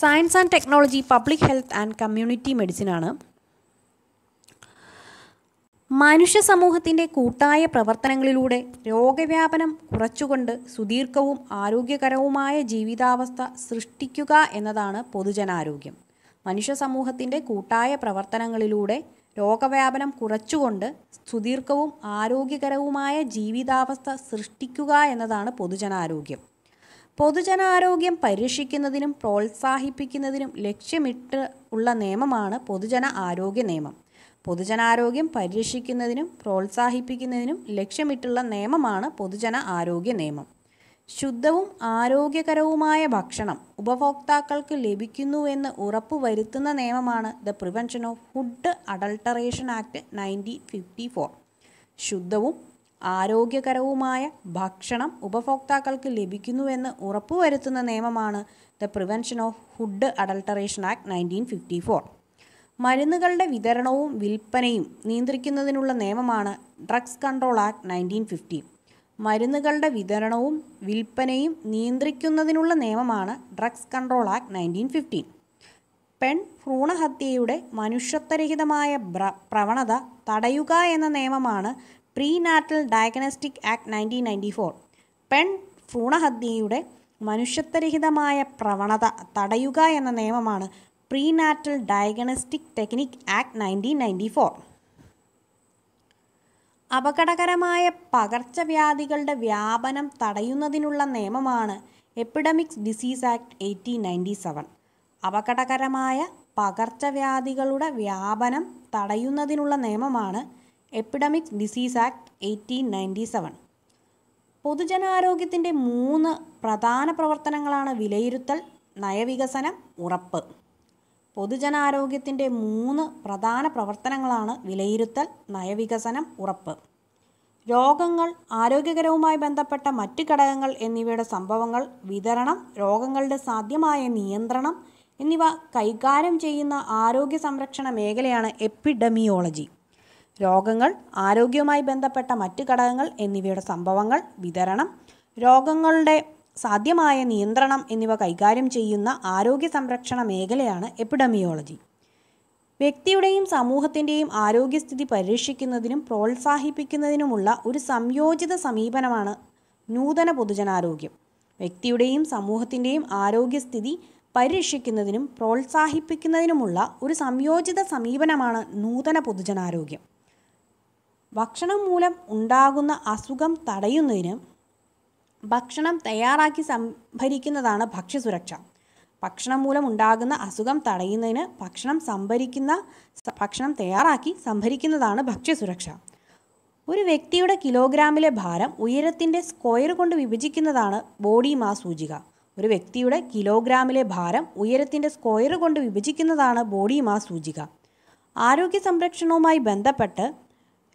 science and technology public health and community medicine ആണ് മനുഷ്യ സമൂഹത്തിൻ്റെ കൂട്ടായ പ്രവർത്തനങ്ങളിലൂടെ രോഗവ്യാപനം കുറച്ചുകൊണ്ട് സുദീർഘവും ആരോഗ്യകരവുമായ ജീവിതാവസ്ഥ സൃഷ്ടിക്കുക എന്നതാണ് പൊതുജനാരോഗ്യം മനുഷ്യ സമൂഹത്തിൻ്റെ കൂട്ടായ പ്രവർത്തനങ്ങളിലൂടെ രോഗവ്യാപനം കുറച്ചുകൊണ്ട് സുദീർഘവും ആരോഗ്യകരവുമായ ജീവിതാവസ്ഥ സൃഷ്ടിക്കുക എന്നതാണ് പൊതുജനാരോഗ്യം പൊതുജനാരോഗ്യം പരീക്ഷിക്കുന്നതിനും പ്രോത്സാഹിപ്പിക്കുന്നതിനും ലക്ഷ്യമിട്ട് ഉള്ള നിയമമാണ് പൊതുജന ആരോഗ്യ നിയമം പൊതുജനാരോഗ്യം പരീക്ഷിക്കുന്നതിനും പ്രോത്സാഹിപ്പിക്കുന്നതിനും ലക്ഷ്യമിട്ടുള്ള നിയമമാണ് പൊതുജന ആരോഗ്യ നിയമം ശുദ്ധവും ആരോഗ്യകരവുമായ ഭക്ഷണം ഉപഭോക്താക്കൾക്ക് ലഭിക്കുന്നുവെന്ന് ഉറപ്പുവരുത്തുന്ന നിയമമാണ് the prevention of food adulteration act nineteen fifty four ശുദ്ധവും ആരോഗ്യകരവുമായ ഭക്ഷണം ഉപഭോക്താക്കൾക്ക് ലഭിക്കുന്നുവെന്ന് ഉറപ്പുവരുത്തുന്ന നിയമമാണ് the prevention of food adulteration act nineteen fifty four മരുന്നുകളുടെ വിതരണവും വിൽപ്പനയും നിയന്ത്രിക്കുന്നതിനുള്ള നിയമമാണ് drugs control act nineteen fifty മരുന്നുകളുടെ വിതരണവും വിൽപ്പനയും നിയന്ത്രിക്കുന്നതിനുള്ള നിയമമാണ് drugs control act nineteen fifteen പെൺ ഭ്രൂണഹത്യയുടെ മനുഷ്യത്വരഹിതമായ പ്രവണത തടയുക എന്ന നിയമമാണ് prenatal diagnostic act nineteen ninety four പെൺ ഭ്രൂണഹത്യയുടെ മനുഷ്യത്വരഹിതമായ പ്രവണത തടയുക എന്ന നിയമമാണ് prenatal diagnostic technique act nineteen ninety four അപകടകരമായ പകർച്ചവ്യാധികളുടെ വ്യാപനം തടയുന്നതിനുള്ള നിയമമാണ് epidemics disease act eighteen ninety seven അപകടകരമായ പകർച്ചവ്യാധികളുടെ വ്യാപനം തടയുന്നതിനുള്ള നിയമമാണ് epidemic disease act eighteen ninety seven പൊതുജനാരോഗ്യത്തിൻ്റെ മൂന്ന് പ്രധാന പ്രവർത്തനങ്ങളാണ് വിലയിരുത്തൽ നയവികസനം ഉറപ്പ് പൊതുജനാരോഗ്യത്തിൻ്റെ മൂന്ന് പ്രധാന പ്രവർത്തനങ്ങളാണ് വിലയിരുത്തൽ നയവികസനം ഉറപ്പ് രോഗങ്ങൾ ആരോഗ്യകരവുമായി ബന്ധപ്പെട്ട മറ്റ് ഘടകങ്ങൾ എന്നിവയുടെ സംഭവങ്ങൾ വിതരണം രോഗങ്ങളുടെ സാധ്യമായ നിയന്ത്രണം എന്നിവ കൈകാര്യം ചെയ്യുന്ന ആരോഗ്യ സംരക്ഷണ മേഖലയാണ് എപ്പിഡമിയോളജി രോഗങ്ങൾ ആരോഗ്യവുമായി ബന്ധപ്പെട്ട മറ്റ് ഘടകങ്ങൾ എന്നിവയുടെ സംഭവങ്ങൾ വിതരണം രോഗങ്ങളുടെ സാധ്യമായ നിയന്ത്രണം എന്നിവ കൈകാര്യം ചെയ്യുന്ന ആരോഗ്യ സംരക്ഷണ മേഖലയാണ് എപ്പിഡമിയോളജി വ്യക്തിയുടെയും സമൂഹത്തിൻ്റെയും ആരോഗ്യസ്ഥിതി പരിരക്ഷിക്കുന്നതിനും പ്രോത്സാഹിപ്പിക്കുന്നതിനുമുള്ള ഒരു സംയോജിത സമീപനമാണ് നൂതന പൊതുജനാരോഗ്യം വ്യക്തിയുടെയും സമൂഹത്തിൻ്റെയും ആരോഗ്യസ്ഥിതി പരിരക്ഷിക്കുന്നതിനും പ്രോത്സാഹിപ്പിക്കുന്നതിനുമുള്ള ഒരു സംയോജിത സമീപനമാണ് നൂതന പൊതുജനാരോഗ്യം ഭക്ഷണം മൂലം ഉണ്ടാകുന്ന അസുഖം തടയുന്നതിന് ഭക്ഷണം തയ്യാറാക്കി സംഭരിക്കുന്നതാണ് ഭക്ഷ്യസുരക്ഷ ഭക്ഷണം മൂലം ഉണ്ടാകുന്ന അസുഖം തടയുന്നതിന് ഭക്ഷണം സംഭരിക്കുന്ന ഭക്ഷണം തയ്യാറാക്കി സംഭരിക്കുന്നതാണ് ഭക്ഷ്യസുരക്ഷ ഒരു വ്യക്തിയുടെ കിലോഗ്രാമിലെ ഭാരം ഉയരത്തിൻ്റെ സ്ക്വയർ കൊണ്ട് വിഭജിക്കുന്നതാണ് ബോഡി മാസ് സൂചിക ഒരു വ്യക്തിയുടെ കിലോഗ്രാമിലെ ഭാരം ഉയരത്തിൻ്റെ സ്ക്വയർ കൊണ്ട് വിഭജിക്കുന്നതാണ് ബോഡി മാസ് സൂചിക ആരോഗ്യ സംരക്ഷണവുമായി ബന്ധപ്പെട്ട്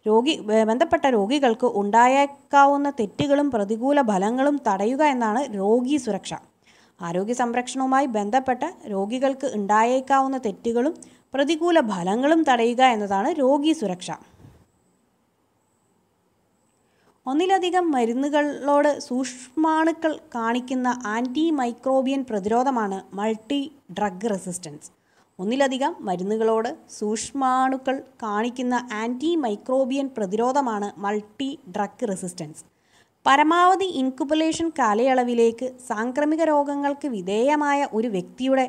രോഗി ബന്ധപ്പെട്ട രോഗികൾക്ക് ഉണ്ടായേക്കാവുന്ന തെറ്റുകളും പ്രതികൂല ഫലങ്ങളും തടയുക എന്നാണ് രോഗി സുരക്ഷ ആരോഗ്യ സംരക്ഷണവുമായി ബന്ധപ്പെട്ട രോഗികൾക്ക് ഉണ്ടായേക്കാവുന്ന തെറ്റുകളും പ്രതികൂല ഫലങ്ങളും തടയുക എന്നതാണ് രോഗി സുരക്ഷ ഒന്നിലധികം മരുന്നുകളോട് സൂക്ഷ്മാണുക്കൾ കാണിക്കുന്ന ആൻറ്റി മൈക്രോബിയൻ പ്രതിരോധമാണ് മൾട്ടി ഡ്രഗ് റെസിസ്റ്റൻസ് ഒന്നിലധികം മരുന്നുകളോട് സൂക്ഷ്മാണുക്കൾ കാണിക്കുന്ന ആൻറ്റി മൈക്രോബിയൻ പ്രതിരോധമാണ് മൾട്ടി ഡ്രഗ് റെസിസ്റ്റൻസ് പരമാവധി ഇൻകുബുലേഷൻ കാലയളവിലേക്ക് സാംക്രമിക രോഗങ്ങൾക്ക് വിധേയമായ ഒരു വ്യക്തിയുടെ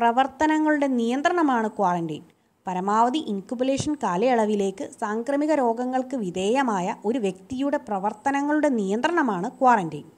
പ്രവർത്തനങ്ങളുടെ നിയന്ത്രണമാണ് ക്വാറന്റൈൻ പരമാവധി ഇൻകുബുലേഷൻ കാലയളവിലേക്ക് സാംക്രമിക രോഗങ്ങൾക്ക് വിധേയമായ ഒരു വ്യക്തിയുടെ പ്രവർത്തനങ്ങളുടെ നിയന്ത്രണമാണ് ക്വാറന്റൈൻ